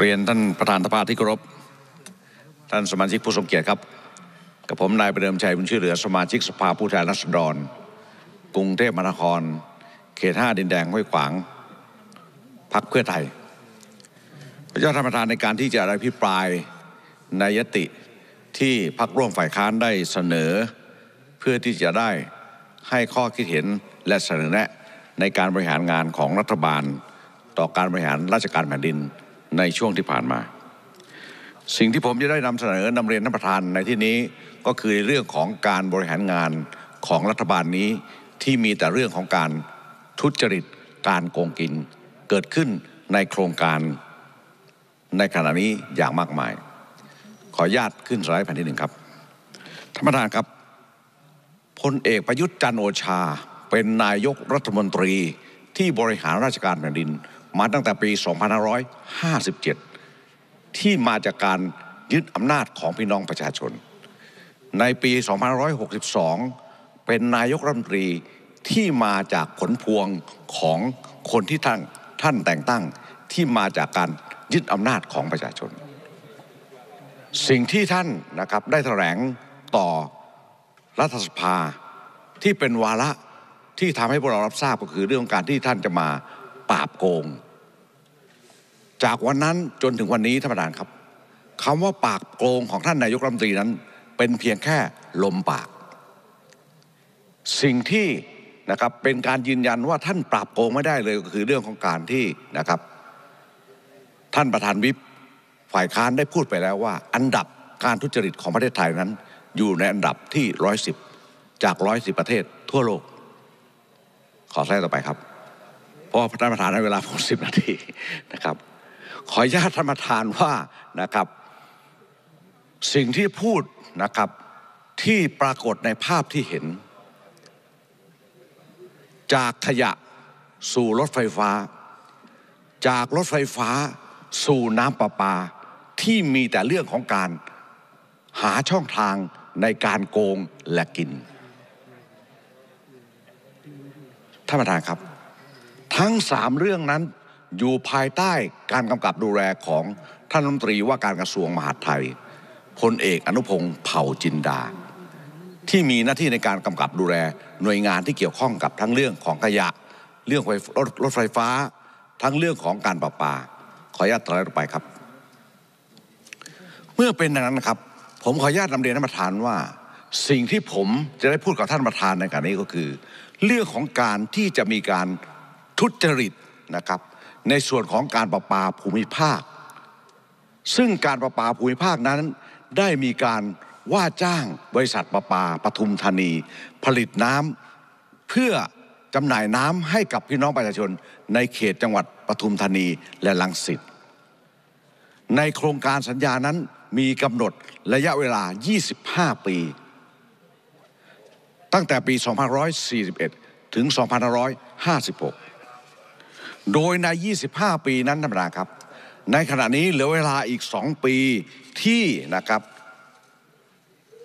เรียนท่านประธานสภาที่เคารพ ท่านสมาชิกผู้ทรงเกียรติครับ กับผมนายประเดิมชัยบุญชื่อเหลือสมาชิกสภาผู้แทนราษฎรกรุงเทพมหานคร เขตห้าดินแดงห้วยขวาง พักเพื่อไทย พระเจ้าทรานรมทานในการที่จะอภิปรายในยติที่พักร่วมฝ่ายค้านได้เสนอ เพื่อที่จะได้ให้ข้อคิดเห็นและเสนอแนะในการบริหารงานของรัฐบาล ต่อการบริหารราชการแผ่นดินในช่วงที่ผ่านมา สิ่งที่ผมจะได้นำเสนอนำเรียนท่านประธานในที่นี้ก็คือเรื่องของการบริหารงานของรัฐบาลนี้ ที่มีแต่เรื่องของการทุจริตการโกงกิน เกิดขึ้นในโครงการในขณะนี้อย่างมากมาย ขอญาตขึ้นสไลด์แผ่นที่หนึ่งครับท่านประธานครับพลเอกประยุทธ์จันโอชา เป็นนายกรัฐมนตรีที่บริหารราชการแผ่นดินมาตั้งแต่ปี 2557 ที่มาจากการยึดอำนาจของพี่น้องประชาชน ในปี 2562 เป็นนายกรัฐมนตรีที่มาจากผลพวงของคนที่ท่านท่านแต่งตั้งที่มาจากการยึดอำนาจของประชาชน สิ่งที่ท่านนะครับ ได้แถลงต่อรัฐสภาที่เป็นวาระที่ทำให้พวกเรารับทราบก็คือเรื่องการที่ท่านจะมาปราบโกง จากวันนั้นจนถึงวันนี้ท่านประธานครับคำว่าปากโกงของท่านนายกรัฐมนตรีนั้น เป็นเพียงแค่ลมปาก สิ่งที่นะครับเป็นการยืนยันว่าท่านปราบโกงไม่ได้เลยก็คือเรื่องของการที่นะครับ ท่านประธานวิปฝ่ายค้านได้พูดไปแล้วว่า อันดับการทุจริตของประเทศไทยนั้นอยู่ในอันดับที่110จาก 110 ประเทศทั่วโลก ขอแท้ต่อไปครับพราะท่านประธานให้เวลาผมสิบนาทีนะครับ ขออนุญาตท่านประธานว่านะครับสิ่งที่พูดนะครับที่ปรากฏในภาพที่เห็น จากขยะสู่รถไฟฟ้า จากรถไฟฟ้า สู่น้ำประปา ที่มีแต่เรื่องของการหาช่องทางในการโกงและกินท่านประธานครับทั้งสามเรื่องนั้นอยู่ภายใต้การกำกับดูแลของท่านรัฐมนตรีว่าการกระทรวงมหาดไทยพลเอกอนุพงศ์เผ่าจินดา ที่มีหน้าที่ในการกำกับดูแลหน่วยงานที่เกี่ยวข้องกับทั้งเรื่องของขยะเรื่องรถรถไฟฟ้าทั้งเรื่องของการประปา ขออนุญาตล่ไปครับ เมื่อเป็นดังนั้นนะครับ ผมขออนุญาตนำเรียนท่านประธานว่า สิ่งที่ผมจะได้พูดกับท่านประธานในการนี้ก็คือ เรื่องของการที่จะมีการทุจริตนะครับในส่วนของการประปาภูมิภาค ซึ่งการประปาภูมิภาคนั้นได้มีการว่าจ้างบริษัทประปาปทุมธานีผลิตน้ำเพื่อจำหน่ายน้ำให้กับพี่น้องประชาชน ในเขตจังหวัดปทุมธานีและลังสิตในโครงการสัญญานั้นมีกำหนดระยะเวลา 25 ปี ตั้งแต่ปี2541 ถึง 2556โดยใน 25 ปีนั้นท่านประธานครับ ในขณะนี้เหลือเวลาอีก2ปีที่นะครับ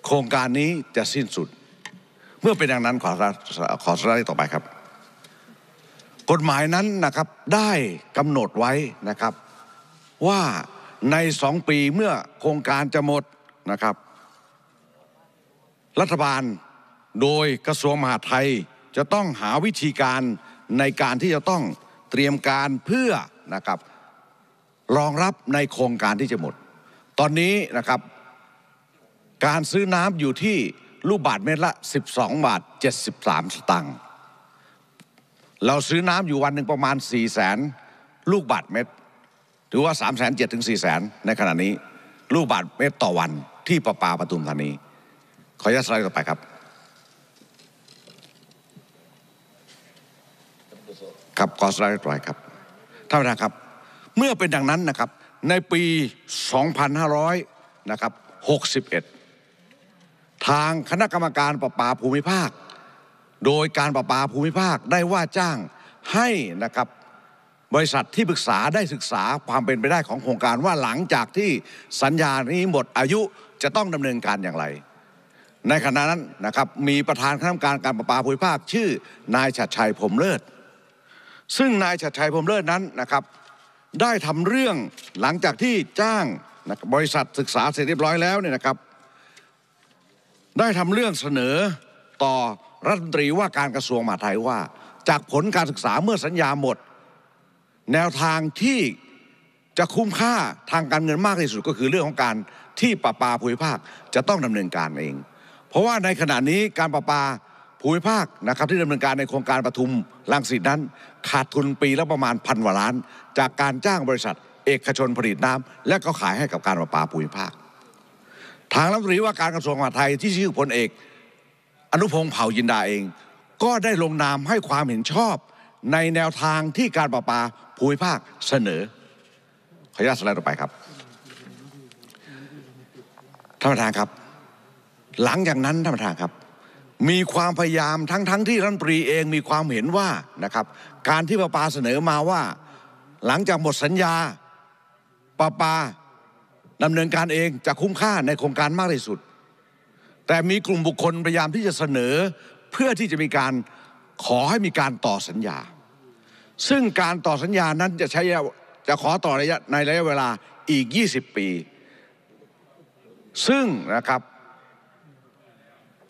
โครงการนี้จะสิ้นสุด เมื่อเป็นดังนั้นขอขอสไลด์ต่อไปครับ กฎหมายนั้นนะครับได้กำหนดไว้นะครับว่าในสองปีเมื่อโครงการจะหมดนะครับ รัฐบาลโดยกระทรวงมหาดไทยจะต้องหาวิธีการในการที่จะต้องเตรียมการเพื่อนะครับรองรับในโครงการที่จะหมด ตอนนี้นะครับ การซื้อน้ำอยู่ที่ ลูกบาทเมตรละ 12บาท 73 สตังค์เราซื้อน้ำอยู่วันหนึ่งประมาณ 4 0 0แสนลูกบาทเมตร ถือว่า3 7 0 0 0ถึง4 0 0แสนในขณะนี้ ลูกบาทเมตรต่อวันที่ประปาปทุมธานี ขออนุญาตสไลด์ต่อไปครับครับขอสไลด์ต่อไปอยครับท่านประธานครับเมื่อเป็นดังนั้นนะครับในปี 2500 นะครับ 61 ทางคณะกรรมการประปาภูมิภาค โดยการประปาภูมิภาคได้ว่าจ้างให้นะครับบริษัทที่ปรึกษาได้ศึกษาความเป็นไปได้ของโครงการว่าหลังจากที่สัญญานี้หมดอายุจะต้องดำเนินการอย่างไร ในขณะนั้นนะครับมีประธานคณะกรรมการการประปาภูมิภาคชื่อนายชัดชัยผมเลิศซึ่งนายชัดชัยพรมเลิศนั้นนะครับ ได้ทำเรื่องหลังจากที่จ้างบริษัทศึกษาเสร็จเรียบร้อยแล้วเนี่ยนะครับ ได้ทำเรื่องเสนอต่อรัฐมนตรีว่าการกระทรวงมหาดไทยว่าจากผลการศึกษาเมื่อสัญญาหมด แนวทางที่จะคุ้มค่าทางการเงินมากที่สุด ก็คือเรื่องของการที่ประปาภูมิภาคจะต้องดำเนินการเอง เพราะว่าในขณะนี้การประปาูมิภาคนะครับที่ดำเนินการในโครงการปทุมลังสิตนั้น ขาดทุนปีละประมาณพันกว่าล้าน จากการจ้างบริษัท เอกชนผลิตน้ำ และก็ขายให้กับการประปาภูมิภาค ทางรัฐมนตรีว่าการกระทรวงมหาดไทยที่ชื่อพลเอก อนุพงศ์เผ่ายินดาเอง ก็ได้ลงนามให้ความเห็นชอบในแนวทางที่การประปาภูมิภาคเสนอขออนุญาตสไลด์ต่อไปครับท่านประธานครับ หลังจากนั้นท่านประธานครับมีความพยายามทั้งทั้งที่รัฐมนตรีเองมีความเห็นว่านะครับ การที่ประปาเสนอมาว่า หลังจากหมดสัญญาประปาดำเนินการเองจะคุ้มค่าในโครงการมากที่สุด แต่มีกลุ่มบุคคลพยายามที่จะเสนอเพื่อที่จะมีการขอให้มีการต่อสัญญา ซึ่งการต่อสัญญานั้นจะใช้จะขอต่อระยะในระยะเวลาอีก 20 ปี ซึ่งนะครับ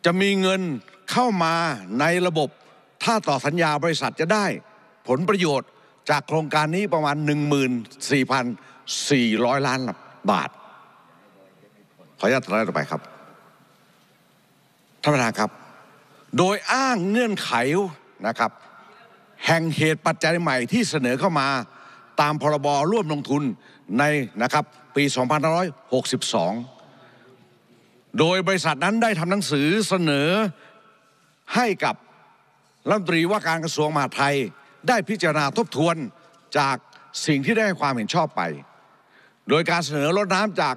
จะมีเงินเข้ามาในระบบถ้าต่อสัญญาบริษัทจะได้ผลประโยชน์จากโครงการนี้ประมาณ 14,400 ล้านบาท ขออนุญาตไล่ต่อไปครับท่านประธานครับ โดยอ้างเงื่อนไขนะครับ แห่งเหตุปัจจัยใหม่ที่เสนอเข้ามาตามพรบร่วมลงทุน ในนะครับปี 2562โดยบริษัทนั้นได้ทำหนังสือเสนอให้กับรัฐมนตรีว่าการกระทรวงมหาดไทยได้พิจารณาทบทวนจากสิ่งที่ได้ให้ความเห็นชอบไป โดยการเสนอลดน้ำจาก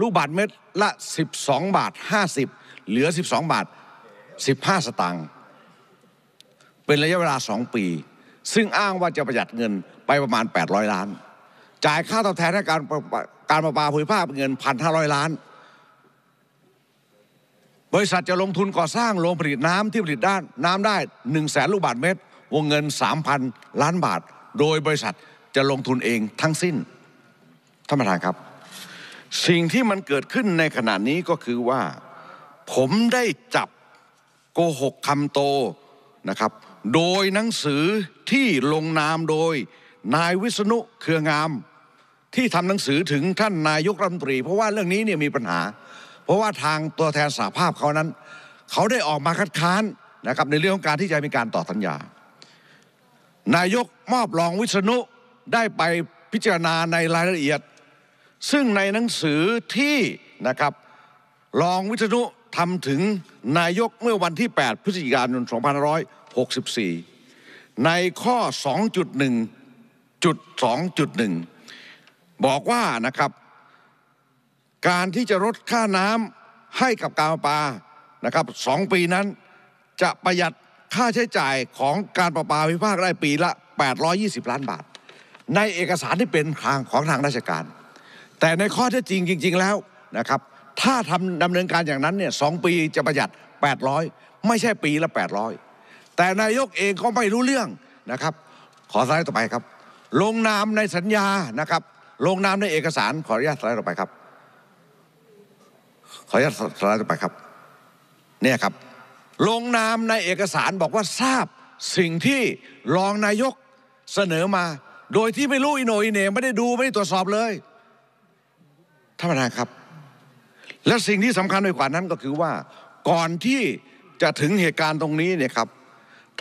ลูกบาทเม็ดละ 12 บาท 50 เหลือ 12 บาท 15 สตางค์ เป็นระยะเวลา 2 ปี ซึ่งอ้างว่าจะประหยัดเงินไปประมาณ 800 ล้าน จ่ายค่าตอบแทนให้การการประปาภูมิภาคเงิน 1,500 ล้านบริษัทจะลงทุนก่อสร้างโรงผลิตน้ำที่ผลิตด้านน้ำได้1นึ่งแสนลูกบาทเมตร วงเงิน 3,000 ล้านบาท โดยบริษัทจะลงทุนเองทั้งสิ้นท่านประธานครับ สิ่งที่มันเกิดขึ้นในขณะนี้ก็คือว่า ผมได้จับโกหกคำโตนะครับ โดยหนังสือที่ลงนามโดยนายวิษณุเครืองามที่ทำหนังสือถึงท่านนายกรัฐมนตรี เพราะว่าเรื่องนี้เนี่ยมีปัญหาราะว่าทางตัวแทนสหภาพเขานั้นเขาได้ออกมาคัดค้านนะครับในเรื่องของการที่จะมีการต่อสัญญา นายกมอบรองวิษณุได้ไปพิจารณาในรายละเอียด ซึ่งในหนังสือที่นะครับรองวิษณุทำถึงนายกเมื่อวันที่ 8 พฤศจิกายน2564 ในข้อ 2.1.2.1 บอกว่านะครับการที่จะลดค่าน้ำให้กับการประปานะครับสองปีนั้นจะประหยัดค่าใช้จ่ายของการประปาวิภาคได้ปีละ 820 ล้านบาท ในเอกสารที่เป็นทางของทางราชการ แต่ในข้อเท็จจริงจริง ๆแล้วนะครับถ้าทำดำเนินการอย่างนั้นเนี่ยสปีจะประหยัด 800 ไม่ใช่ปีละ 800 แต่นายกเองก็ไม่รู้เรื่องนะครับขอสไลด์ต่อไปครับ ลงนามในสัญญานะครับลงนามในเอกสารขออนุญาตสไลด์ต่อไปครับขออนุญาตสไลด์ต่อไปครับเนี่ยครับ ลงนามในเอกสารบอกว่าทราบสิ่งที่รองนายกเสนอมา โดยที่ไม่รู้อิโนอิเน ไม่ได้ดูไม่ได้ตรวจสอบเลยท่านประธานครับ และสิ่งที่สำคัญไปกว่านั้นก็คือว่า ก่อนที่จะถึงเหตุการณ์ตรงนี้เนี่ยครับ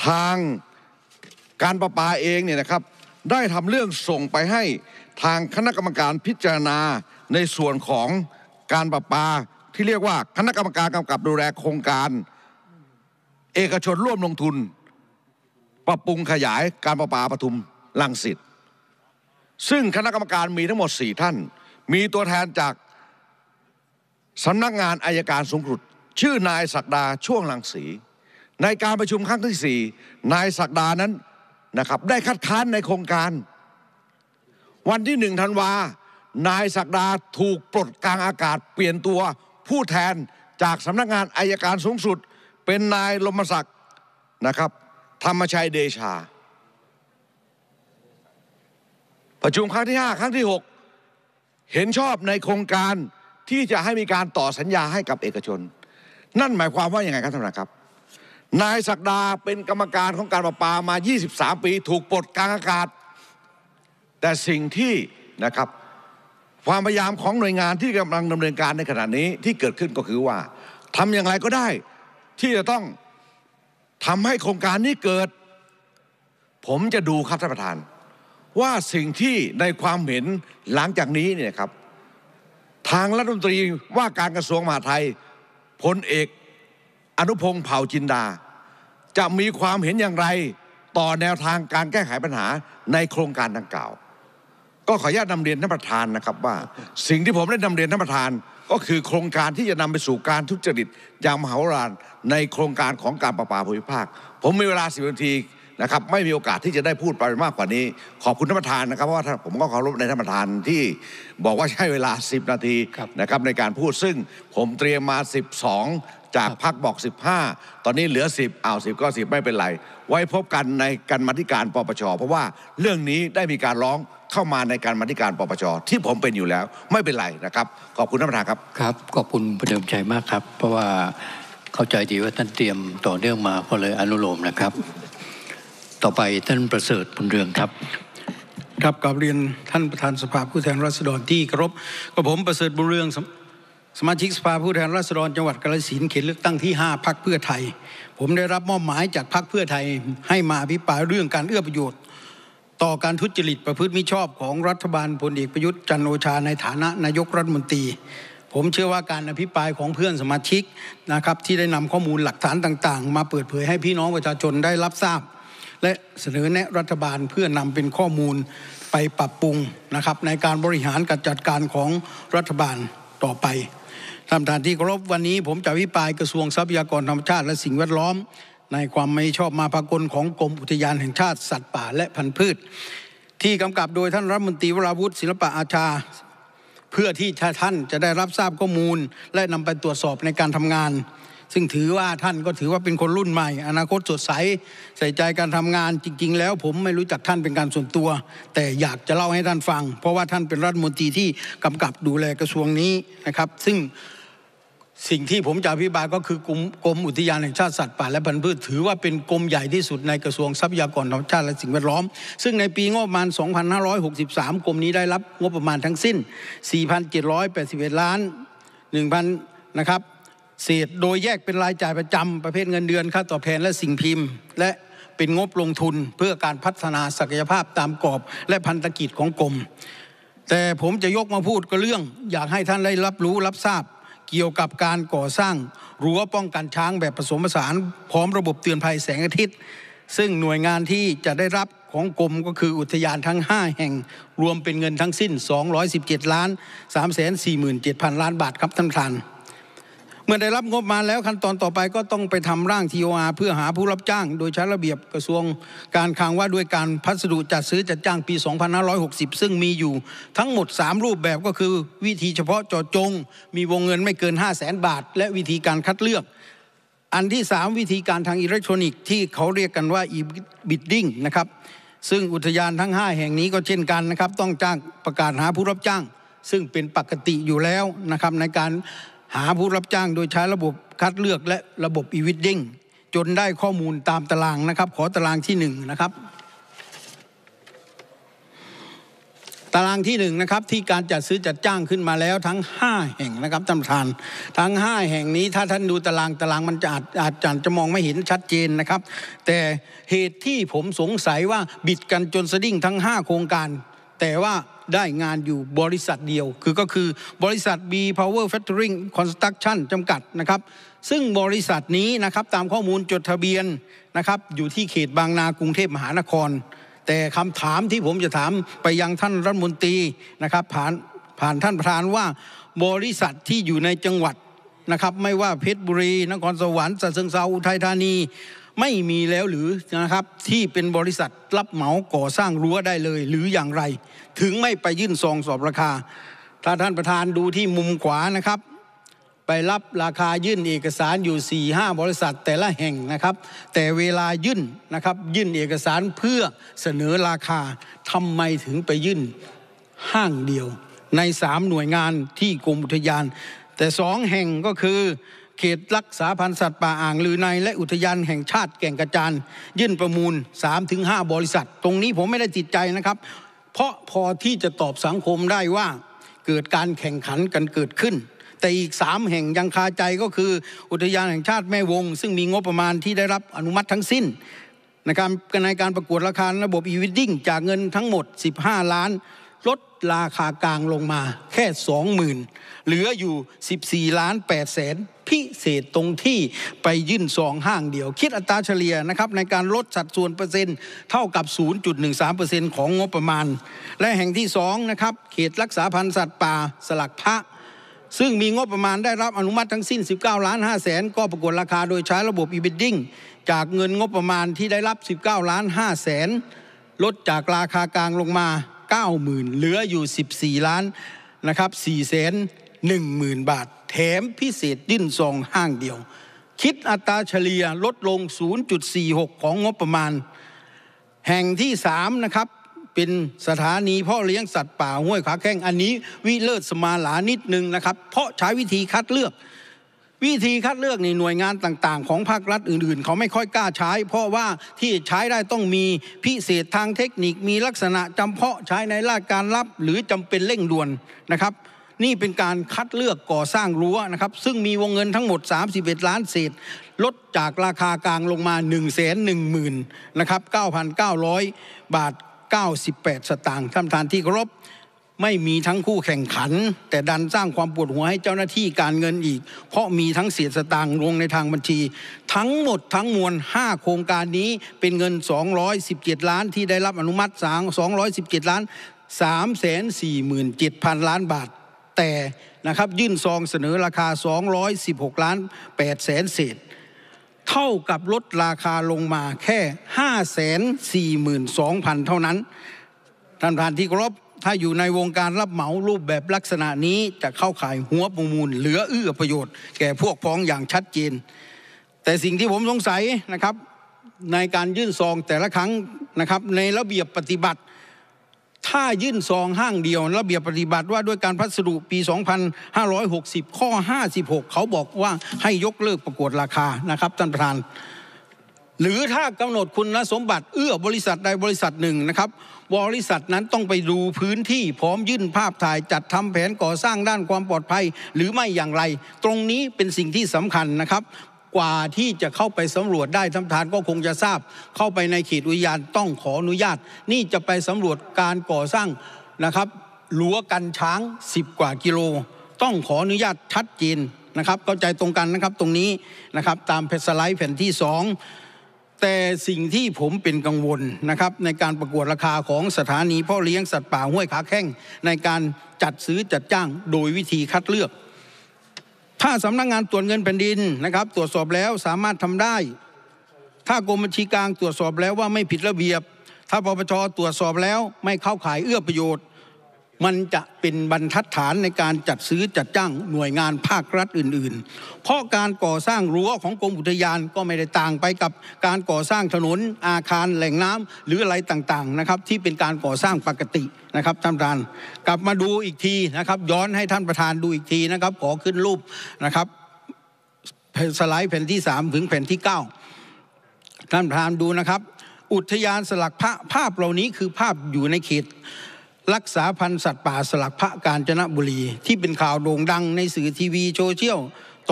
ทางการประปาเองเนี่ยนะครับ ได้ทำเรื่องส่งไปให้ทางคณะกรรมการพิจารณาในส่วนของการประปาที่เรียกว่าคณะกรรมการกำกับดูแลโครงการ เอกชนร่วมลงทุน ปรับปรุงขยายการประปาปทุมลังสิต ซึ่งคณะกรรมการมีทั้งหมด 4 ท่าน มีตัวแทนจากสำนักงานอายการสูงสุดชื่อนายศักดาช่วงลังสีในการประชุมครั้งที่ 4 นายศักดานั้นนะครับได้คัดค้านในโครงการ วันที่หนึ่งธันวานายศักดาถูกปลดกลางอากาศเปลี่ยนตัวผู้แทนจากสำนักงานอายการสูงสุดเป็นนายลมศักดิ์นะครับ ธรรมชัยเดชา ประชุมครั้งที่ 5 ครั้งที่ 6 เห็นชอบในโครงการที่จะให้มีการต่อสัญญาให้กับเอกชน นั่นหมายความว่าอย่างไรครับท่านนะานครับ นายศักดาเป็นกรรมการของการประปา มา 23 ปีถูกปลดกลางอากาศ แต่สิ่งที่นะครับความพยายามของหน่วยงานที่กำลังดำเนินการในขณะนี้ที่เกิดขึ้นก็คือว่า ทำอย่างไรก็ได้ ที่จะต้องทำให้โครงการนี้เกิด ผมจะดูครับท่านประธาน ว่าสิ่งที่ในความเห็นหลังจากนี้เนี่ยครับทางรัฐมนตรีว่าการกระทรวงมหาดไทยพลเอก อนุพงศ์เผ่าจินดา จะมีความเห็นอย่างไรต่อแนวทางการแก้ไขปัญหาในโครงการดังกล่าวก็ขออนุญาตนำเรียนท่านประธานนะครับว่า สิ่งที่ผมได้นำเรียนท่านประธานก็คือโครงการที่จะนำไปสู่การทุจริตอย่างมหาศาลในโครงการของการประปาภูมิภาค ผมมีเวลาสิบนาทีนะครับไม่มีโอกาสที่จะได้พูดไปมากกว่านี้ ขอบคุณท่านประธานนะครับเพราะว่าผมก็เคารพในท่านประธานที่บอกว่าใช้เวลา 10 นาทีนะครับในการพูดซึ่งผมเตรียมมา 12 จากพักบอก 15 ตอนนี้เหลือ 10อ้าว10ก็10 ไม่เป็นไรไว้พบกันในการมาธิการปปชเพราะว่าเรื่องนี้ได้มีการร้องเข้ามาในการมาธิการปปชที่ผมเป็นอยู่แล้วไม่เป็นไรนะครับขอบคุณท่านประธานครับครับขอบคุณประเดิมใจมากครับเพราะว่าเข้าใจดีว่าท่านเตรียมต่อเนื่องมาก็เลยอนุโลมนะครับ ต่อไปท่านประเสริฐบุญเรืองครับ ครับกลับเรียนท่านประธานสภาผู้แทนราษฎรที่เคารพกับผมประเสริฐบุญเรืองสมาชิกสภาผู้แทนราษฎรจังหวัดกาฬสินธุ์เขตเลือกตั้งที่ 5พักเพื่อไทย ผมได้รับมอบหมายจากพักเพื่อไทย ให้มาอภิปรายเรื่องการเอื้อประโยชน์ ต่อการทุจริตประพฤติมิชอบของรัฐบาลพลเอกประยุทธ์จันโอชาในฐานะนายกรัฐมนตรี ผมเชื่อว่าการอภิปรายของเพื่อนสมาชิกนะครับที่ได้นำข้อมูลหลักฐานต่างๆ มาเปิดเผยให้พี่น้องประชาชนได้รับทราบ และเสนอแนะรัฐบาลเพื่อนำเป็นข้อมูลไปปรับปรุงนะครับในการบริหารการจัดการของรัฐบาลต่อไปท่านประธานที่เคารพวันนี้ผมจะวิปายกระทรวงทรัพยากรธรรมชาติและสิ่งแวดล้อม ในความไม่ชอบมาพากลของกรมอุทยานแห่งชาติ สัตว์ป่าและพันธุ์พืช ที่กำกับโดยท่านรัฐมนตรี วราวุฒิศิลปะอาชา เพื่อที่ท่านจะได้รับทราบข้อมูลและนำไปตรวจสอบในการทำงาน ซึ่งถือว่าท่านก็ถือว่าเป็นคนรุ่นใหม่ อนาคตสดใส ใส่ใจการทำงานจริง ๆ แล้ว ผมไม่รู้จักท่านเป็นการส่วนตัว แต่อยากจะเล่าให้ท่านฟัง เพราะว่าท่านเป็นรัฐมนตรีที่กำกับดูแลกระทรวงนี้นะครับ ซึ่งสิ่งที่ผมจะอภิบายก็คือกรมกรมอุทยานแห่งชาติสัตว์ป่าและพันธุ์พืช ถือว่าเป็นกรมใหญ่ที่สุดในกระทรวงทรัพยากรธรรมชาติและสิ่งแวดล้อม ซึ่งในปีงบประมาณ 2563 กรมนี้ได้รับงบประมาณทั้งสิ้น 4,781 ล้าน 1,000 นะครับเศษโดยแยกเป็นรายจ่ายประจำประเภทเงินเดือน ค่าตอบแทนและสิ่งพิมพ์ และเป็นงบลงทุนเพื่อการพัฒนาศักยภาพตามกรอบและพันธกิจของกรมแต่ผมจะยกมาพูดก็เรื่องอยากให้ท่านได้รับรู้รับทราบเกี่ยวกับการก่อสร้าง รั้วป้องกันช้างแบบผสมผสาน พร้อมระบบเตือนภัยแสงอาทิตย์ ซึ่งหน่วยงานที่จะได้รับของกรมก็คืออุทยานทั้ง 5 แห่ง รวมเป็นเงินทั้งสิ้น 217ล้าน347,000ล้านบาทครับท่านประธานมื่อได้รับงบมาแล้วขั้นตอนต่อไปก็ต้องไปทำร่าง TOR เพื่อหาผู้รับจ้าง โดยใช้ระเบียบกระทรวงการคลังว่าด้วยการพัสดุจัดซื้อจัดจ้างปี 2560 ซึ่งมีอยู่ทั้งหมด 3 รูปแบบก็คือ วิธีเฉพาะเจาะจง มีวงเงินไม่เกิน5 0 0แสนบาท และวิธีการคัดเลือก อันที่ 3 วิธีการทางอิเล็กทรอนิกส์ที่เขาเรียกกันว่า e-bidding นะครับซึ่งอุทยานทั้ง5แห่งนี้ก็เช่นกันนะครับต้องจ้างประกาศหาผู้รับจ้าง ซึ่งเป็นปกติอยู่แล้วนะครับในการหาผู้รับจ้างโดยใช้ระบบคัดเลือกและระบบอีวิดดิ้งจนได้ข้อมูลตามตารางนะครับ ขอตารางที่หนึ่งนะครับ ตารางที่หนึ่งนะครับที่การจัดซื้อจัดจ้างขึ้นมาแล้วทั้ง5 แห่งนะครับท่านประธานทั้ง 5 แห่งนี้ถ้าท่านดูตารางตารางมันจะอาจอาจจะจะมองไม่เห็นชัดเจนนะครับ แต่เหตุที่ผมสงสัยว่าบิดกันจนสะดิ้งทั้ง5โครงการ แต่ว่าได้งานอยู่บริษัทเดียว คือก็คือบริษัท B Power Factoring Construction จำกัดนะครับ ซึ่งบริษัทนี้นะครับ ตามข้อมูลจดทะเบียนนะครับอยู่ที่เขตบางนากรุงเทพมหานคร แต่คำถามที่ผมจะถามไปยังท่านรัฐมนตรีนะครับผ่านผ่านท่านประธานว่าบริษัทที่อยู่ในจังหวัดนะครับไม่ว่าเพชรบุรีนครสวรรค์สระเชิงเซราอุทัยธานีไม่มีแล้วหรือนะครับที่เป็นบริษัทรับเหมาก่อสร้างรั้วได้เลยหรืออย่างไร ถึงไม่ไปยื่นซอง สอบราคาถ้าท่านประธานดูที่มุมขวานะครับ ไปรับราคายื่นเอกสารอยู่4าบริษัทแต่ละแห่งนะครับ แต่เวลายื่นนะครับยื่นเอกสารเพื่อเสนอราคาทำไมถึงไปยื่นห้างเดียว ในสมหน่วยงานที่กรมอุทยาน แต่สองแห่งก็คือเขตรักษาพันธุ์สัตว์ป่าอ่างลือในและอุทยานแห่งชาติแก่งกระจาน ยื่นประมูล 3-5 บริษัท ตรงนี้ผมไม่ได้ติดใจนะครับ เพราะพอที่จะตอบสังคมได้ว่าเกิดการแข่งขันกันเกิดขึ้น แต่อีกสามแห่งยังคาใจก็คือ อุทยานแห่งชาติแม่วง ซึ่งมีงบประมาณที่ได้รับอนุมัติทั้งสิ้นนะครับในการประกวดราคาระบบอีวิดดิ้งจากเงินทั้งหมด 15 ล้านราคากลางลงมาแค่สองหมื่นเหลืออยู่ 14 ล้าน8แสนพิเศษตรงที่ไปยื่นสองห้างเดียว คิดอัตราเฉลี่ยนะครับ ในการลดสัดส่วนเปอร์เซ็นต์เท่ากับ 0.13%ของงบประมาณ และแห่งที่สองนะครับ เขตรักษาพันธุ์สัตว์ป่า สลักพระ ซึ่งมีงบประมาณได้รับอนุมัติทั้งสิ้น 19ล้าน5แสนก็ปรากฏราคาโดยใช้ระบบ e b i d d i n g จากเงินงบประมาณที่ได้รับ19ล้าน5แสนลดจากราคากลางลงมาเก้าหมื่นเหลืออยู่สิบสี่ล้าน นะครับสี่แสนหนึ่งหมื่นบาท แถมพิเศษยื่นซองห้างเดียว คิดอัตราเฉลี่ยลดลง 0.46 ของงบประมาณ แห่งที่สามนะครับ เป็นสถานีพ่อเลี้ยงสัตว์ป่าห้วยขาแข้งอันนี้วิเลิศสมาหลานิดนึงนะครับ เพราะใช้วิธีคัดเลือกวิธีคัดเลือกในหน่วยงานต่างๆ ของภาครัฐอื่นๆ เขาไม่ค่อยกล้าใช้ เพราะว่าที่ใช้ได้ต้องมีพิเศษทางเทคนิคมีลักษณะจำเพาะใช้ในราชการรับหรือจำเป็นเร่งด่วนนะครับ นี่เป็นการคัดเลือกก่อสร้างรั้วนะครับ ซึ่งมีวงเงินทั้งหมด 31 ล้านเศษ ลดจากราคากลางลงมา 1 1 0 0 0สนะครับ 9,900 บาท 98 สตางค์ท่านทานที่ครบไม่มีทั้งคู่แข่งขัน แต่ดันสร้างความปวดหัวให้เจ้าหน้าที่การเงินอีก เพราะมีทั้งเสียสตางค์ลงในทางบัญชีทั้งหมดทั้งมวล 5 โครงการนี้เป็นเงิน 217 ล้านที่ได้รับอนุมัติสาง217 ล้าน 3 4 7 0 0ล้านบาท แต่นะครับยื่นซองเสนอราคา 216ล้าน8แสนเศษเท่ากับลดราคาลงมาแค่ 542,000 เท่านั้น ท่านประธานที่เคารพถ้าอยู่ในวงการรับเหมารูปแบบลักษณะนี้จะเข้าข่ายหัวประมูลเหลือเอื้อประโยชน์ แก่พวกพ้องอย่างชัดเจน แต่สิ่งที่ผมสงสัยนะครับในการยื่นซองแต่ละครั้งนะครับในระเบียบปฏิบัติ ถ้ายื่นซองห้างเดียว ระเบียบปฏิบัติว่าด้วยการพัสดุปี 2560 ข้อ 56 เขาบอกว่าให้ยกเลิกประกวดราคานะครับท่านประธานหรือถ้ากำหนดคุณสมบัติ เอื้อบริษัทใดบริษัทหนึ่งนะครับ บริษัทนั้นต้องไปดูพื้นที่พร้อมยื่นภาพถ่ายจัดทำแผนก่อสร้างด้านความปลอดภัย หรือไม่อย่างไร ตรงนี้เป็นสิ่งที่สำคัญนะครับ กว่าที่จะเข้าไปสำรวจได้ท่านทานก็คงจะทราบเข้าไปในเขตอุทยานต้องขออนุญาต นี่จะไปสำรวจการก่อสร้างนะครับลั้วกันช้าง 10 กว่ากิโล ต้องขออนุญาตชัดเจนนะครับเข้าใจตรงกันนะครับตรงนี้นะครับตามเพสไลด์แผ่นที่2แต่สิ่งที่ผมเป็นกังวลนะครับในการประกวดราคาของสถานีพ่อเลี้ยงสัตว์ป่าห้วยขาแข้งในการจัดซื้อจัดจ้าง โดยวิธีคัดเลือก ถ้าสำนักงงานตรวจเงินแผ่นดินนะครับตรวจสอบแล้วสามารถทำได้ ถ้ากรมบัญชีกลางตรวจสอบแล้วว่าไม่ผิดระเบียบ ถ้าปปชตรวจสอบแล้วไม่เข้าขายเอื้อประโยชน์มันจะเป็นบรรทัดฐานในการจัดซื้อจัดจ้างหน่วยงานภาครัฐอื่นๆเพราะการก่อสร้างรั้วของกรมอุทยานก็ไม่ได้ต่างไปกับการก่อสร้างถนนอาคารแหล่งน้ำหรืออะไรต่างๆนะครับที่เป็นการก่อสร้างปกตินะครับท่านประธานกลับมาดูอีกทีนะครับ ย้อนให้ท่านประธานดูอีกทีนะครับขอขึ้นรูปนะครับสไลด์แผ่นที่ 3 ถึงแผ่นที่ 9 ท่านประธานดูนะครับ อุทยานสลักพระภาพเหล่านี้คือภาพอยู่ในเขตรักษาพันธุ์สัตว์ป่าสลักพระกาญจนบุรี ที่เป็นข่าวโด่งดังในสื่อทีวีโซเชียล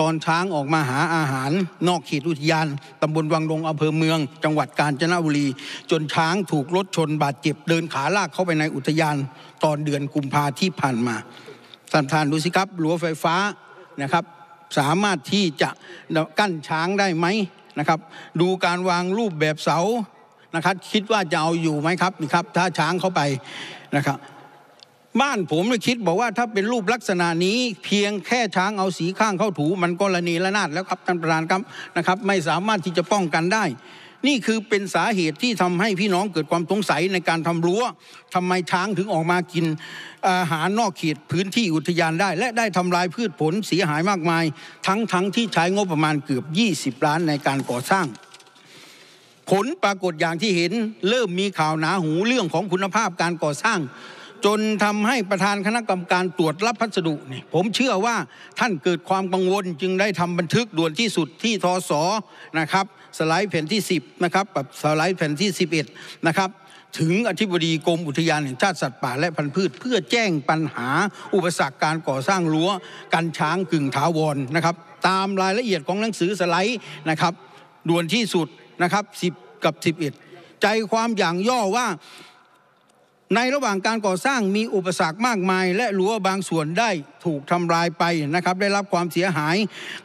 ตอนช้างออกมาหาอาหารนอกเขตอุทยานตำบลวังลงอำเภอเมืองจังหวัดกาญจนบุรี จนช้างถูกรถชนบาดเจ็บเดินขาลากเข้าไปในอุทยาน ตอนเดือนกุมภาที่ผ่านมา สัานทานดูสิครับหลัวไฟฟ้านะครับ สามารถที่จะกั้นช้างได้ไหมนะครับ ดูการวางรูปแบบเสานะครับ คิดว่าจะเอาอยู่ไหมครับนี่ครับ ถ้าช้างเข้าไปนะครับบ้านผมเลยคิดบอกว่าถ้าเป็นรูปลักษณะนี้เพียงแค่ช้างเอาสีข้างเข้าถูมันก็ระเนระนาดแล้วครับท่านประธานครับนะครับ ไม่สามารถที่จะป้องกันได้ นี่คือเป็นสาเหตุที่ทำให้พี่น้องเกิดความสงสัยในการทำรั้ว ทำไมช้างถึงออกมากินอาหารนอกเขตพื้นที่อุทยานได้ และได้ทำลายพืชผลเสียหายมากมายทั้งทั้งที่ใช้งบประมาณเกือบ 20 ล้านในการก่อสร้างผลปรากฏอย่างที่เห็นเริ่มมีข่าวหนาหูเรื่องของคุณภาพการก่อสร้าง จนทำให้ประธานคณะกรรมการตรวจรับพัสดุเนี่ยผมเชื่อว่าท่านเกิดความกังวลจึงได้ทำบันทึกด่วนที่สุดที่ทศนะครับ สไลด์แผ่นที่ 10นะครับกับสไลด์แผ่นที่ 11 นะครับ ถึงอธิบดีกรมอุทยานแห่งชาติสัตว์ป่า และพันธุ์พืช เพื่อแจ้งปัญหาอุปสรรคการก่อสร้างรั้วกันช้างกึ่งถาวรนนะครับตามรายละเอียดของหนังสือสไลด์นะครับด่วนที่สุดนะครับ10 กับ 11 ใจความอย่างย่อว่า ในระหว่างการก่อสร้างมีอุปสรรคมากมาย และรั้วบางส่วนได้ถูกทำลายไปนะครับได้รับความเสียหาย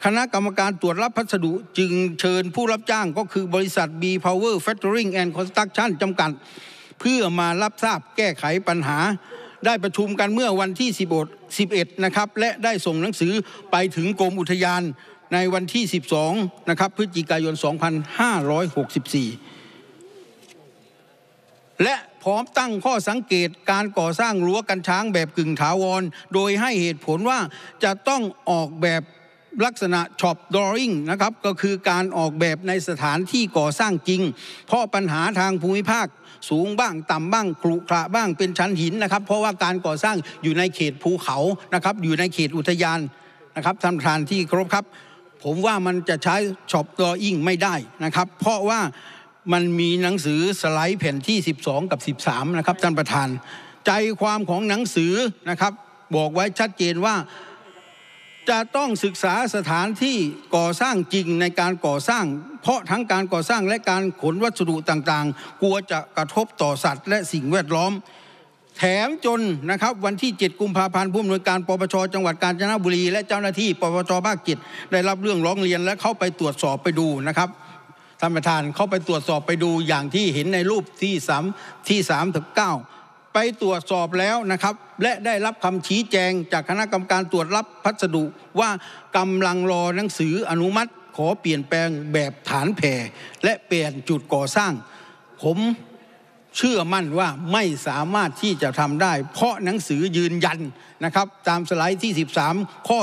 คณะกรรมการตรวจรับพัสดุจึงเชิญผู้รับจ้างก็คือบริษัท B Power Factoring and Construction จำกัด เพื่อมารับทราบแก้ไขปัญหา ได้ประชุมกันเมื่อวันที่ 11 11นะครับและได้ส่งหนังสือไปถึงกรมอุทยานในวันที่ 12นะครับพฤศจิกายน 2564 และพร้อมตั้งข้อสังเกตการก่อสร้างรั้วกันช้างแบบกึ่งถาวร โดยให้เหตุผลว่าจะต้องออกแบบลักษณะช็อปดรออิงนะครับก็คือการออกแบบในสถานที่ก่อสร้างจริง เพราะปัญหาทางภูมิภาค สูงบ้าง ต่ำบ้างกรุขระบ้างเป็นชั้นหินนะครับ เพราะว่าการก่อสร้างอยู่ในเขตภูเขานะครับ อยู่ในเขตอุทยานนะครับท่านประธานที่ครบครับผมว่ามันจะใช้ช็อปัออิ่งไม่ได้นะครับเพราะว่ามันมีหนังสือสไลด์แผ่นที่ 12 กับ 13นะครับท่านประธาน ใจความของหนังสือนะครับบอกไว้ชัดเจนว่า จะต้องศึกษาสถานที่ก่อสร้างจริงในการก่อสร้าง เพราะทั้งการก่อสร้างและการขนวัสดุต่างๆ กลัวจะกระทบต่อสัตว์ และสิ่งแวดล้อมแถมจนนะครับวันที่ 7 กุมภาพันธ์ ผู้อำนวยการปปชจังหวัดกาญจนบุรี และเจ้าหน้าที่ปปชภาคเจ็ดได้รับเรื่องร้องเรียนและเข้าไปตรวจสอบไปดูนะครับ ท่านประธานเข้าไปตรวจสอบไปดูอย่างที่เห็นในรูปที่3ที่3ถึง9ไปตรวจสอบแล้วนะครับ และได้รับคำชี้แจง จากคณะกรรมการตรวจรับพัสดุว่ากำลังรอหนังสืออนุมัติขอเปลี่ยนแปลงแบบฐานแผ่และเปลี่ยนจุดก่อสร้าง ผมเชื่อมั่นว่าไม่สามารถที่จะทำได้ เพราะหนังสือยืนยันนะครับ ตามสไลด์ที่ 13 ข้อ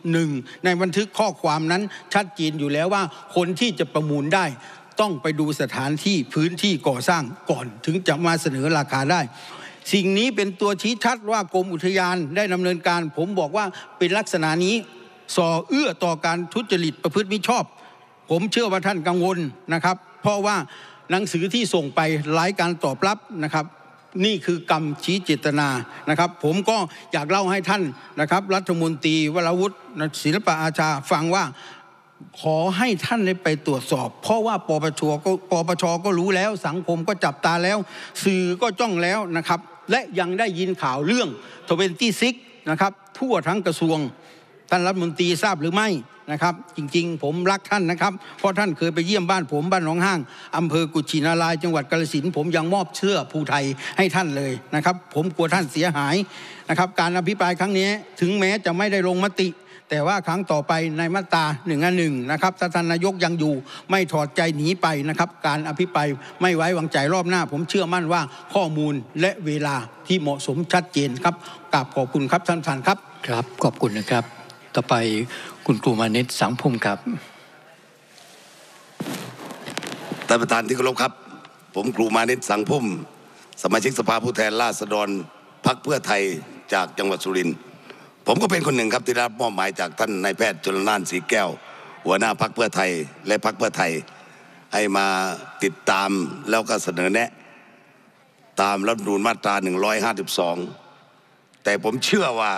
4.1 ในบันทึกข้อความนั้น ชัดเจนอยู่แล้วว่าคนที่จะประมูลได้ ต้องไปดูสถานที่พื้นที่ก่อสร้างก่อนถึงจะมาเสนอราคาได้ สิ่งนี้เป็นตัวชี้ชัดว่ากรมอุทยานได้ดำเนินการผมบอกว่าเป็นลักษณะนี้ส่อเอื้อต่อการทุจริตประพฤติมิชอบ ผมเชื่อว่าท่านกังวลนะครับ เพราะว่าหนังสือที่ส่งไปหลายการตอบรับนะครับนี่คือกรรมชี้เจตนานะครับ ผมก็อยากเล่าให้ท่านนะครับ รัฐมนตรีวรวุฒิศิลปอาชา ฟังว่าขอให้ท่านได้ไปตรวจสอบ เพราะว่าปปชก็ปปชก็รู้แล้ว สังคมก็จับตาแล้ว สื่อก็จ้องแล้วนะครับและยังได้ยินข่าวเรื่องทเวนตี้ซิกนะครับทั่วทั้งกระทรวงท่านรัฐมนตรีทราบหรือไม่นะครับ จริง ๆ ผมรักท่าน นะครับเพราะท่านเคยไปเยี่ยมบ้านผมบ้านหนองห้างอำเภอกุชินาราย จังหวัดกาฬสินผมยังมอบเชื่อภูไทยให้ท่านเลยนะครับ ผมกลัวท่านเสียหายนะครับ การอภิปรายครั้งนี้ถึงแม้จะไม่ได้ลงมติ แต่ว่าครั้งต่อไป ในมาตราหนึ่งอันหนึ่งนะครับถ้าท่านนายกยังอยู่ไม่ถอดใจหนีไปนะครับ การอภิปรายไม่ไว้วางใจรอบหน้า ผมเชื่อมั่นว่าข้อมูลและเวลาที่เหมาะสมชัดเจนครับกราบขอบคุณครับท่านท่านครับ ครับขอบคุณนะครับต่อไปคุณครูมานิตสังพุ่มครับท่านประธานที่เคารพครับ ผมครูมานิตสังพุ่มสมาชิกสภาผู้แทนราษฎรพักเพื่อไทยจากจังหวัดสุรินทร์ ผมก็เป็นคนหนึ่งครับที่รับมอบหมายจากท่านนายแพทย์จุลนานสีแก้ว หัวหน้าพักเพื่อไทยและพักเพื่อไทย ให้มาติดตามแล้วก็เสนอแนะ ตามรัฐธรรมนูญมาตรา152แต่ผมเชื่อว่า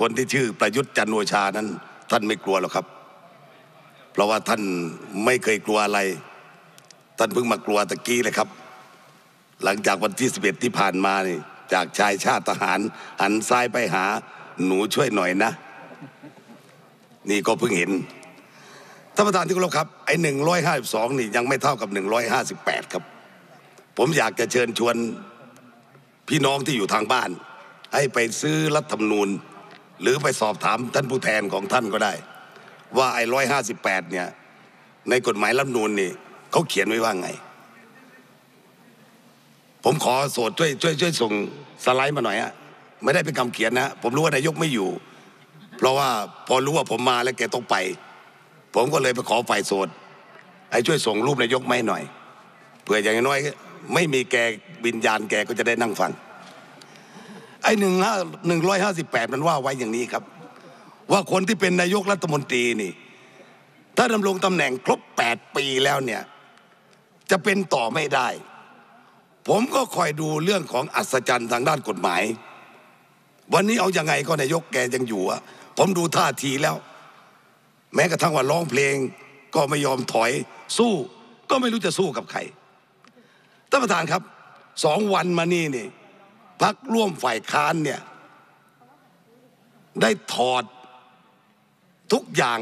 คนที่ชื่อประยุทธ์จันโอชานั้น ท่านไม่กลัวหรอกครับ เพราะว่าท่านไม่เคยกลัวอะไร ท่านเพิ่งมากลัวตะกี้เลยครับ หลังจากวันที่สิบเอ็ดที่ผ่านมานี่จากชายชาติทหาร หันซ้ายไปหาหนูช่วยหน่อยนะ นี่ก็เพิ่งเห็นท่านประธานที่เคารพครับไอ้หนึ่งร้อยห้าสิบสองนี่ยังไม่เท่ากับหนึ่งร้อยห้าสิบแปดครับ ผมอยากจะเชิญชวนพี่น้องที่อยู่ทางบ้าน ให้ไปซื้อรัฐธรรมนูญหรือไปสอบถามท่านผู้แทนของท่านก็ได้ ว่าไอ้ร้อยห้าสิบแปดเนี่ยในกฎหมายรัฐนูนนี่เขาเขียนไว้ว่าไง ผมขอโสดช่วยช่วยช่วยส่งสไลด์มาหน่อยฮะไม่ได้เป็นคำเขียนนะผมรู้ว่านายกไม่อยู่ เพราะว่าพอรู้ว่าผมมาแล้วแกต้องไป ผมก็เลยไปขอฝ่ายโสดไอ้ช่วยส่งรูปนายกไม่หหน่อยเผื่ออย่างน้อยไม่มีแกวิญญาณแกก็จะได้นั่งฟังไอ้หนึ่งห้าหนึ่งร้อยห้าสิบแปดมันว่าไว้อย่างนี้ครับ ว่าคนที่เป็นนายกรัฐมนตรีนี่ ถ้าดำรงตำแหน่งครบแปดปีแล้วเนี่ย จะเป็นต่อไม่ได้ ผมก็คอยดูเรื่องของอัศจรรย์ทางด้านกฎหมาย วันนี้เอาอยัางไงก็นายกแกยังอยู่อะผมดูท่าทีแล้ว แม้กระทั่งว่าร้องเพลง ก็ไม่ยอมถอยสู้ก็ไม่รู้จะสู้กับใครท่านประธานครับสองวันมานี่นี่พักร่วมฝ่ายค้านเนี่ยได้ถอดทุกอย่าง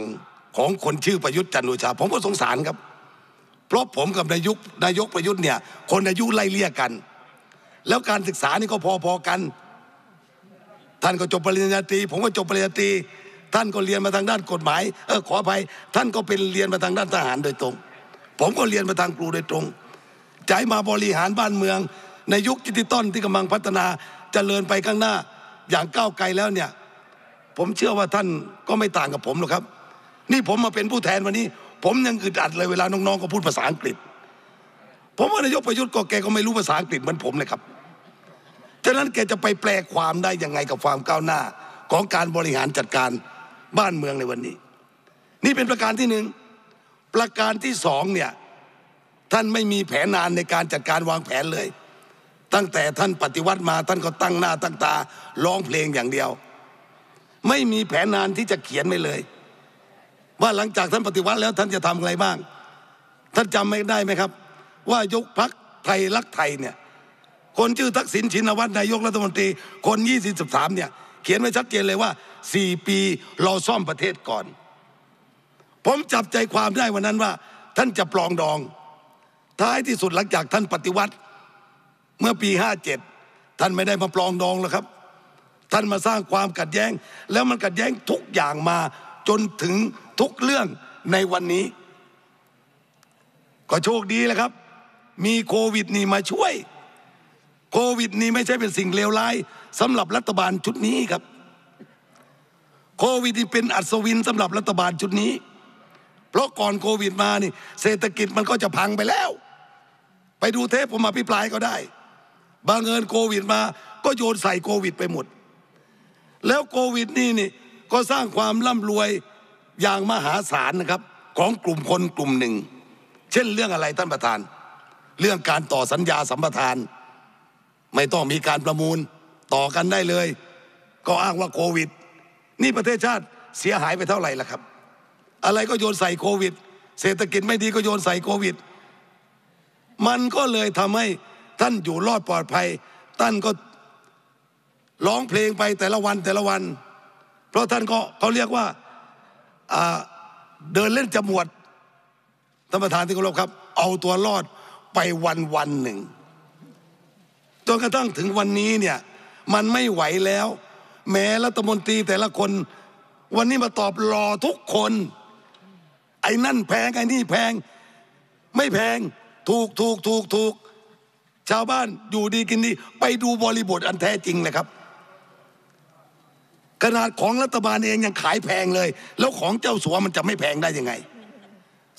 ของคนชื่อประยุทธ์จันโอชาผมก็สงสารครับ เพราะผมกับนายกนายกประยุทธ์เนี่ยคนอายุไล่เลี่ยกัน แล้วการศึกษานี่ก็พอๆ กัน ท่านก็จบปริญญาตรีผมก็จบปริญญาตรีท่านก็เรียนมาทางด้านกฎหมายเออขออภัยท่านก็เป็นเรียนมาทางด้านทหารโดยตรง ผมก็เรียนมาทางครูโดยตรง ใจมาบริหารบ้านเมืองในยุคดิจิตอลที่กำลังพัฒนาจเจริญไปข้างหน้าอย่างก้าวไกลแล้วเนี่ยผมเชื่อว่าท่านก็ไม่ต่างกับผมหรอกครับ นี่ผมมาเป็นผู้แทนวันนี้ ผมยังอึดอัดเลยเวลาน้องๆก็พูดภาษาอังกฤษ ผมว่านายกประยุทธ์ก็แกก็ไม่รู้ภาษาอังกฤษเหมือนผมเลยครับฉะนั้นแกจะไปแปลความได้ยังไงกับความก้าวหน้าของการบริหารจัดการบ้านเมืองในวันนี้ นี่เป็นประการที่หนึ่งประการที่สองเนี่ยท่านไม่มีแผนนานในการจัดการวางแผนเลยตั้งแต่ท่านปฏิวัติมาท่านก็ตั้งหน้าตั้งตาร้องเพลงอย่างเดียว ไม่มีแผนนานที่จะเขียนไม่เลย ว่าหลังจากท่านปฏิวัติแล้วท่านจะทำอะไรบ้าง ท่านจำไม่ได้ไหมครับ ว่ายกพักไทยรักไทยเนี่ยคนชื่อทักษิณชินวัตรนายกรัฐมนตรี คน23เนี่ยเขียนไว้ชัดเจนเลยว่า4ปีเราซ่อมประเทศก่อน ผมจับใจความได้วันนั้นว่า ท่านจะปลองดอง ท้ายที่สุดหลังจากท่านปฏิวัติเมื่อปี 57 ท่านไม่ได้มาปลองดองแล้วครับ ท่านมาสร้างความขัดแย้ง แล้วมันขัดแย้งทุกอย่างมาจนถึงทุกเรื่องในวันนี้ ก็โชคดีแล้วครับ มีโควิด นี่มาช่วยโควิดนี่ไม่ใช่เป็นสิ่งเลวร้ายสำหรับรัฐบาลชุดนี้ครับโควิดนี่เป็นอัศวินสำหรับรัฐบาลชุดนี้ เพราะก่อนโควิด มานี่ เศรษฐกิจมันก็จะพังไปแล้ว ไปดูเทปผมมาพิปรายก็ได้บังเอิญโควิดมาก็โยนใส่โควิดไปหมด แล้วโควิดนี่นี่ ก็สร้างความร่ำรวยอย่างมหาศาลนะครับ ของกลุ่มคนกลุ่มหนึ่ง เช่นเรื่องอะไรท่านประธาน เรื่องการต่อสัญญาสัมปทาน ไม่ต้องมีการประมูลต่อกันได้เลย ก็อ้างว่าโควิดนี่ประเทศชาติเสียหายไปเท่าไหร่ล่ะครับ อะไรก็โยนใส่โควิด เศรษฐกิจไม่ดีก็โยนใส่โควิด มันก็เลยทำให้ท่านอยู่รอดปลอดภัย ท่านก็ร้องเพลงไปแต่ละวันแต่ละวัน เพราะท่านก็เขาเรียกว่าเดินเล่นจมวดท่านประธานที่เคารพครับ เอาตัวรอดไปวันวันหนึ่ง จนกระทั่งถึงวันนี้เนี่ยมันไม่ไหวแล้ว แม้รัฐมนตรีแต่ละคน วันนี้มาตอบรอทุกคนไอ้นั่นแพงไอ้นี่แพง ไม่แพงถูกถูกถูกถูกชาวบ้านอยู่ดีกินดีไปดูบริบทอันแท้จริงเลยครับ ขนาดของรัฐบาลเองยังขายแพงเลย แล้วของเจ้าสัวมันจะไม่แพงได้ยังไง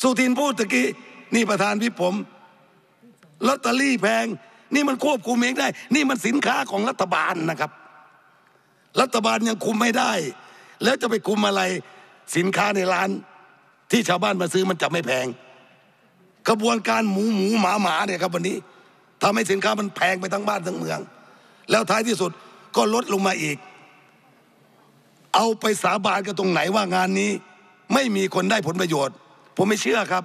สุทินพูดตะกี้ นี่ประธานพี่ผมลอตเตอรี่แพง นี่มันควบคุมเองได้ นี่มันสินค้าของรัฐบาลนะครับ รัฐบาลยังคุมไม่ได้ แล้วจะไปคุมอะไรสินค้าในร้าน ที่ชาวบ้านมาซื้อมันจะไม่แพงกระบวนการหมูหมูหมาหมาเนี่ยครับ วันนี้ทำให้สินค้ามันแพงไปทั้งบ้านทั้งเมือง แล้วท้ายที่สุดก็ลดลงมาอีก เอาไปสาบานกันตรงไหนว่างานนี้ ไม่มีคนได้ผลประโยชน์ ผมไม่เชื่อครับ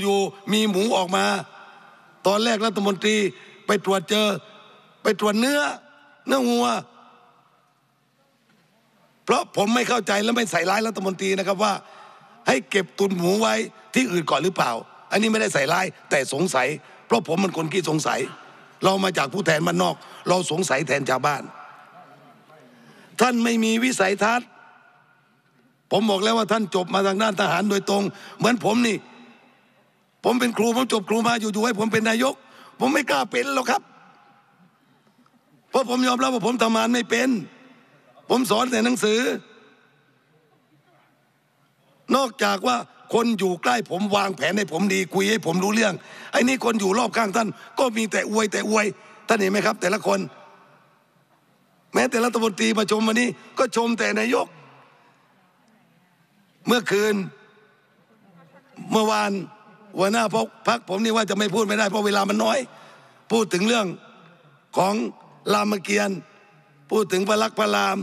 อยู่ๆมีหมูออกมา ตอนแรกรัฐมนตรีไปตรวจเจอ ไปตรวจเนื้อเนื้องัว เพราะผมไม่เข้าใจและไม่ใส่ร้ายรัฐมนตรีนะครับว่า ให้เก็บตุนหมูไว้ที่อื่นก่อนหรือเปล่า อันนี้ไม่ได้ใส่ร้ายแต่สงสัยพราะผมมันคนขี้สงสัย เรามาจากผู้แทนมัานนอก เราสงสัยแทนชาวบ้าน ท่านไม่มีวิสัยทัศน์ ผมบอกแล้วว่าท่านจบมาทางด้านทหารโดยตรง เหมือนผมนี่ ผมเป็นครูผมจบครูมาอยู่ๆ ให้ผมเป็นนายก ผมไม่กล้าเป็นหรอกครับ เพราะผมยอมรับว่าผมทำงานไม่เป็น ผมสอนแต่หนังสือนอกจากว่าคนอยู่ใกล้ผมวางแผนให้ผมดีคุยให้ผมรู้เรื่อง ไอ้นี่คนอยู่รอบข้างท่าน ก็มีแต่อวยแต่อวย ท่านเห็นไหมครับ แต่ละคน แม้แต่รัฐมนตรีประชมวันนี้ ก็ชมแต่นายก เมื่อคืนเมื่อวานหัวหน้าพพักผมนี่ว่าจะไม่พูดไม่ได้เพราะเวลามันน้อย พูดถึงเรื่องของรามเกียรติพูดถึงพระลักษณ์พระราม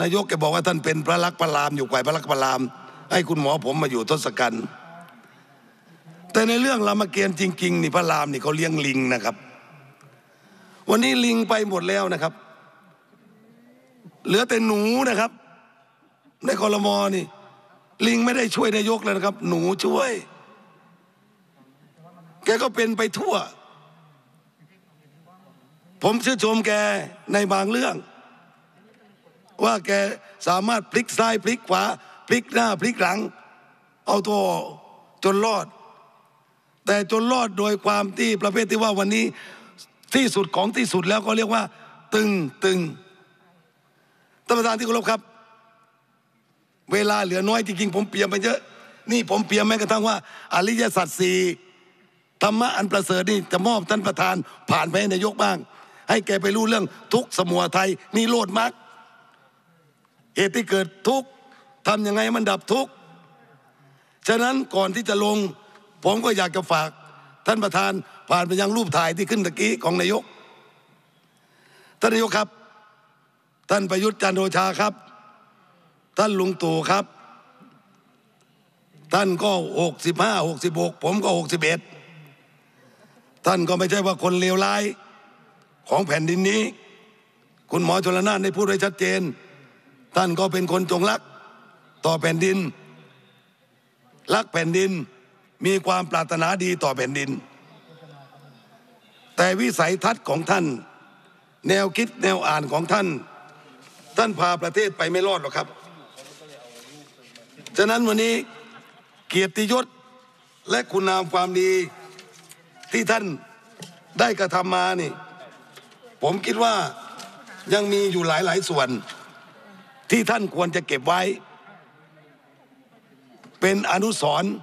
นายกแกบอกว่าท่านเป็นพระลักษณ์พระรามอยู่ไกวพระลักษณ์พระรามให้คุณหมอผมมาอยู่ทศกัณฐ์ แต่ในเรื่องรามเกียรติ์จริงๆนี่พระรามนี่เขาเลี้ยงลิงนะครับ วันนี้ลิงไปหมดแล้วนะครับ เหลือแต่หนูนะครับ ในคอรมอนี่ลิงไม่ได้ช่วยนายกเลยนะครับ หนูช่วย แกก็เป็นไปทั่ว ผมชื่อชมแกในบางเรื่อง ว่าแกสามารถพลิกซ้ายพลิกขวาพลิกหน้าพลิกหลัง เอาตัวจนรอด แต่จนรอดโดยความที่ประเภทที่ว่าวันนี้ที่สุดของที่สุดแล้วก็เรียกว่า ตึงตึงท่านประธานที่เคารพครับ เวลาเหลือน้อยจริงๆผมเปลี่ยนไปเยอะนี่ผมเปลี่ยนแม้กระทั่งว่าอริยสัจสี่ธรรมะอันประเสริฐนี่จะมอบท่านประธาน ผ่านไปให้นายกบ้าง ให้แกไปรู้เรื่องทุกสมุทัยนี่โลดมักเหตุที่เกิดทุกทำยังไงมันดับทุกข์ ฉะนั้นก่อนที่จะลง ผมก็อยากจะฝาก ท่านประธานผ่านไปยังรูปถ่ายที่ขึ้นตะกี้ของนายก ท่านนายกครับ ท่านประยุทธ์จันโอชาครับ ท่านลุงตู่ครับ ท่านก็หกสิบห้าหกสิบหกผมก็หกสิบเอ็ดท่านก็ไม่ใช่ว่าคนเลวร้าย ของแผ่นดินนี้ คุณหมอชลนานได้พูดไว้ชัดเจน ท่านก็เป็นคนจงรักต่อแผ่นดินรักแผ่นดินมีความปรารถนาดีต่อแผ่นดิน แต่วิสัยทัศน์ของท่าน แนวคิดแนวอ่านของท่าน ท่านพาประเทศไปไม่รอดหรอกครับฉะนั้นวันนี้เกียรติยศและคุณงามความดีที่ท่านได้กระทำมานี่ ผมคิดว่ายังมีอยู่หลาย ๆ ส่วนที่ท่านควรจะเก็บไว้เป็นอนุสร์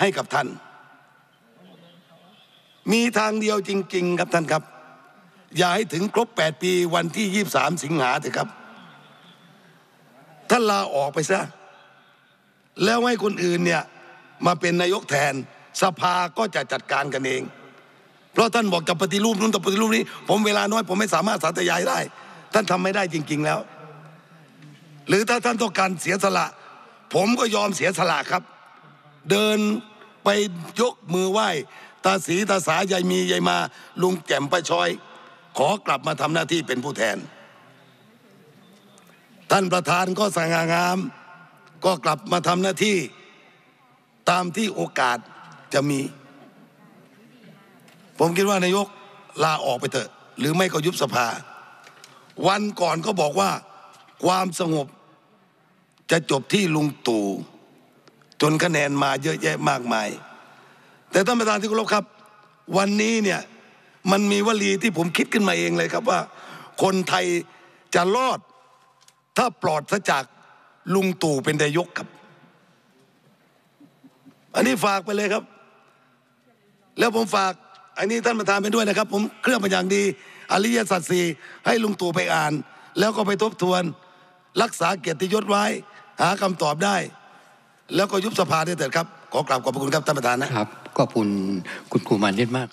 ให้กับท่าน มีทางเดียวจริง ๆ ครับท่านครับ อย่าให้ถึงครบ 8 ปีวันที่ 23 สิงหาเถอะครับ ท่านลาออกไปซะ แล้วให้คนอื่น เนี่ย มาเป็นนายกแทน สภาก็จะจัดการกันเอง เพราะท่านบอกจะปฏิรูปนู้นจะปฏิรูปนี้ ผมเวลาน้อย ผมไม่สามารถสาธยายได้ ท่านทำไม่ได้จริง ๆแล้ว หรือถ้าท่านต้องการเสียสละผมก็ยอมเสียสละครับ เดินไปยกมือไหว้ตาสีตาสายายมียายมาลุงแก่มประชอย ขอกลับมาทำหน้าที่เป็นผู้แทน ท่านประธานก็สง่างาม ก็กลับมาทำหน้าที่ ตามที่โอกาสจะมี ผมคิดว่านายกลาออกไปเถอะ หรือไม่ก็ยุบสภา วันก่อนก็บอกว่าความสงบจะจบที่ลุงตู่จนคะแนนมาเยอะแยะมากมาย แต่ท่านประธานที่เคารพครับ วันนี้เนี่ย มันมีวลีที่ผมคิดขึ้นมาเองเลยครับว่า คนไทยจะรอดถ้าปลอดซะจากลุงตู่เป็นนายกครับ อันนี้ฝากไปเลยครับ แล้วผมฝาก อันนี้ท่านประธานไปด้วยนะครับ ผมเครื่องเป็นอย่างดีอริยสัจสี่ให้ลุงตู่ไปอ่าน แล้วก็ไปทบทวนรักษาเกียรติยศไว้หาคำตอบได้ แล้วก็ยุบสภาได้เถิดครับ ขอกราบขอบพระคุณครับท่านประธานนะครับ ขอบคุณคุณครูมานิดมาก